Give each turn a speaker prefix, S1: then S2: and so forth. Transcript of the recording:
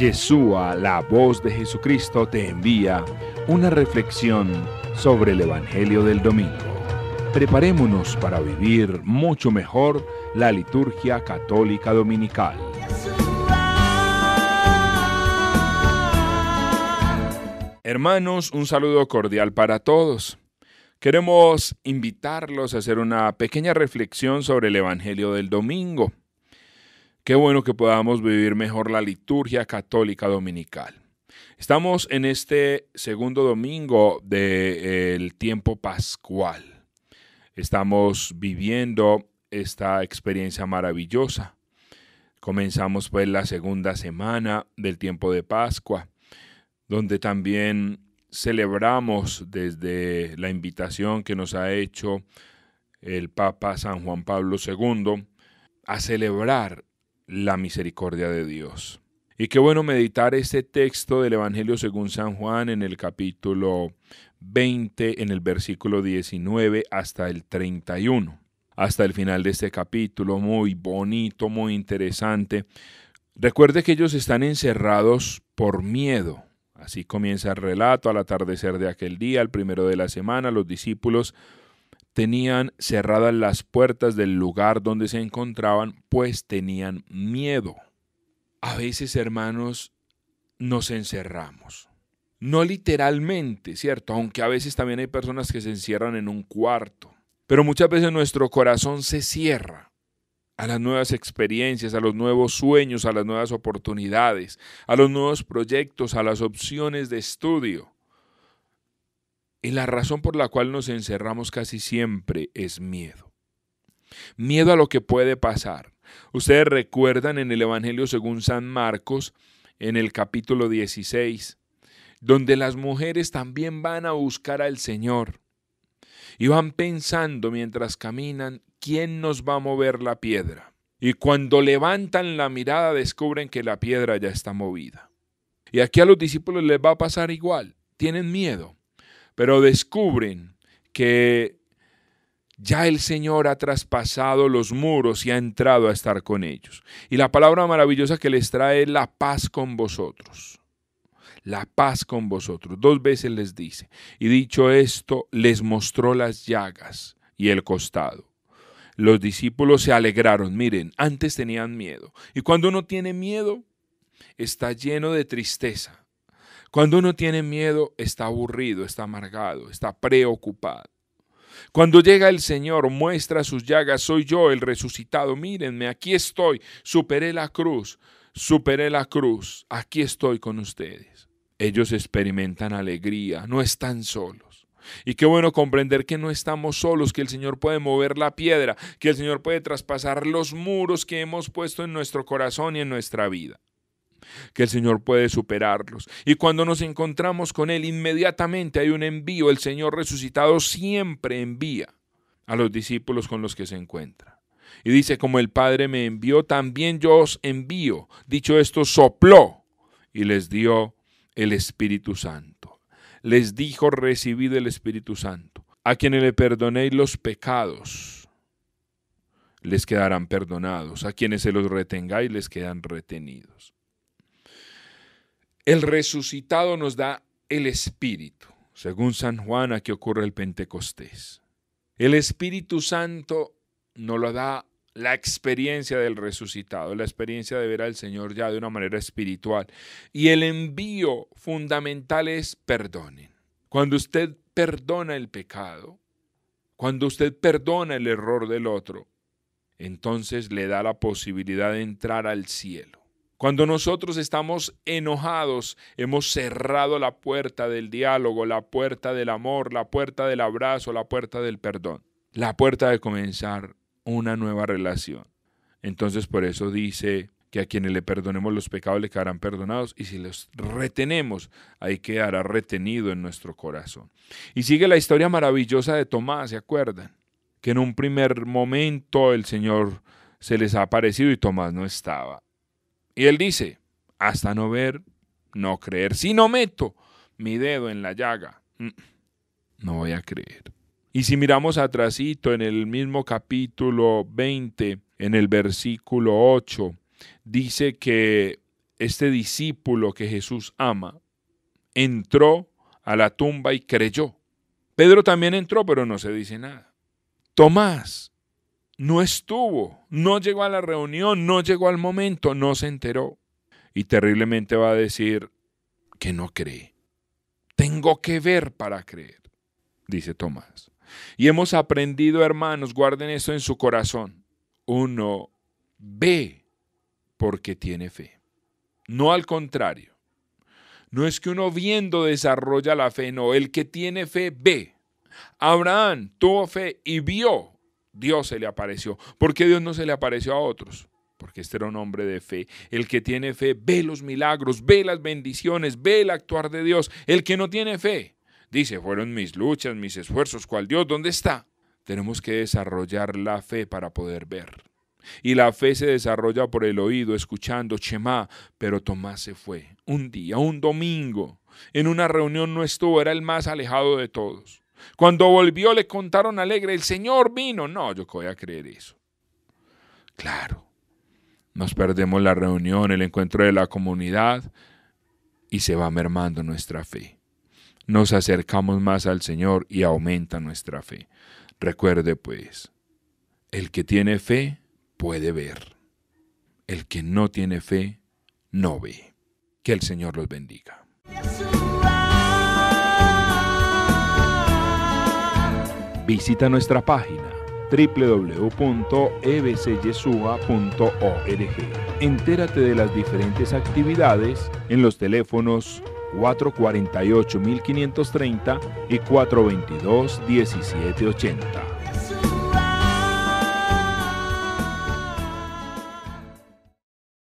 S1: Yeshua, la voz de Jesucristo, te envía una reflexión sobre el Evangelio del Domingo. Preparémonos para vivir mucho mejor la liturgia católica dominical. Hermanos, un saludo cordial para todos. Queremos invitarlos a hacer una pequeña reflexión sobre el Evangelio del Domingo. Qué bueno que podamos vivir mejor la liturgia católica dominical. Estamos en este segundo domingo del eh, tiempo pascual. Estamos viviendo esta experiencia maravillosa. Comenzamos pues la segunda semana del tiempo de Pascua, donde también celebramos desde la invitación que nos ha hecho el Papa San Juan Pablo II a celebrar la misericordia de Dios. Y qué bueno meditar este texto del Evangelio según San Juan en el capítulo 20, en el versículo 19 hasta el 31. Hasta el final de este capítulo, muy bonito, muy interesante. Recuerde que ellos están encerrados por miedo. Así comienza el relato al atardecer de aquel día, el primero de la semana, los discípulos tenían cerradas las puertas del lugar donde se encontraban, pues tenían miedo. A veces, hermanos, nos encerramos. No literalmente, ¿cierto? Aunque a veces también hay personas que se encierran en un cuarto. Pero muchas veces nuestro corazón se cierra a las nuevas experiencias, a los nuevos sueños, a las nuevas oportunidades, a los nuevos proyectos, a las opciones de estudio. Y la razón por la cual nos encerramos casi siempre es miedo. Miedo a lo que puede pasar. Ustedes recuerdan en el Evangelio según San Marcos, en el capítulo 16, donde las mujeres también van a buscar al Señor. Y van pensando mientras caminan, ¿quién nos va a mover la piedra? Y cuando levantan la mirada descubren que la piedra ya está movida. Y aquí a los discípulos les va a pasar igual. Tienen miedo pero descubren que ya el Señor ha traspasado los muros y ha entrado a estar con ellos. Y la palabra maravillosa que les trae es la paz con vosotros. La paz con vosotros. Dos veces les dice. Y dicho esto, les mostró las llagas y el costado. Los discípulos se alegraron. Miren, antes tenían miedo. Y cuando uno tiene miedo, está lleno de tristeza. Cuando uno tiene miedo, está aburrido, está amargado, está preocupado. Cuando llega el Señor, muestra sus llagas, soy yo el resucitado, mírenme, aquí estoy, superé la cruz, superé la cruz, aquí estoy con ustedes. Ellos experimentan alegría, no están solos. Y qué bueno comprender que no estamos solos, que el Señor puede mover la piedra, que el Señor puede traspasar los muros que hemos puesto en nuestro corazón y en nuestra vida que el Señor puede superarlos. Y cuando nos encontramos con Él, inmediatamente hay un envío. El Señor resucitado siempre envía a los discípulos con los que se encuentra. Y dice, como el Padre me envió, también yo os envío. Dicho esto, sopló y les dio el Espíritu Santo. Les dijo, recibid el Espíritu Santo. A quienes le perdonéis los pecados, les quedarán perdonados. A quienes se los retengáis, les quedan retenidos. El resucitado nos da el Espíritu, según San Juan, a que ocurre el Pentecostés. El Espíritu Santo nos lo da la experiencia del resucitado, la experiencia de ver al Señor ya de una manera espiritual. Y el envío fundamental es perdonen. Cuando usted perdona el pecado, cuando usted perdona el error del otro, entonces le da la posibilidad de entrar al cielo. Cuando nosotros estamos enojados, hemos cerrado la puerta del diálogo, la puerta del amor, la puerta del abrazo, la puerta del perdón, la puerta de comenzar una nueva relación. Entonces por eso dice que a quienes le perdonemos los pecados le quedarán perdonados y si los retenemos, ahí quedará retenido en nuestro corazón. Y sigue la historia maravillosa de Tomás, ¿se acuerdan? Que en un primer momento el Señor se les ha aparecido y Tomás no estaba. Y él dice, hasta no ver, no creer. Si no meto mi dedo en la llaga, mm, no voy a creer. Y si miramos atrásito en el mismo capítulo 20, en el versículo 8, dice que este discípulo que Jesús ama entró a la tumba y creyó. Pedro también entró, pero no se dice nada. Tomás no estuvo, no llegó a la reunión, no llegó al momento, no se enteró. Y terriblemente va a decir que no cree. Tengo que ver para creer, dice Tomás. Y hemos aprendido, hermanos, guarden esto en su corazón. Uno ve porque tiene fe. No al contrario. No es que uno viendo desarrolla la fe, no. El que tiene fe ve. Abraham tuvo fe y vio Dios se le apareció. ¿Por qué Dios no se le apareció a otros? Porque este era un hombre de fe. El que tiene fe ve los milagros, ve las bendiciones, ve el actuar de Dios. El que no tiene fe dice, fueron mis luchas, mis esfuerzos, ¿cuál Dios? ¿Dónde está? Tenemos que desarrollar la fe para poder ver. Y la fe se desarrolla por el oído, escuchando Chema, pero Tomás se fue. Un día, un domingo, en una reunión no estuvo, era el más alejado de todos. Cuando volvió le contaron alegre, el Señor vino. No, yo voy a creer eso. Claro, nos perdemos la reunión, el encuentro de la comunidad y se va mermando nuestra fe. Nos acercamos más al Señor y aumenta nuestra fe. Recuerde pues, el que tiene fe puede ver. El que no tiene fe no ve. Que el Señor los bendiga. Visita nuestra página www.ebcyesua.org. Entérate de las diferentes actividades en los teléfonos 448-1530 y 422-1780.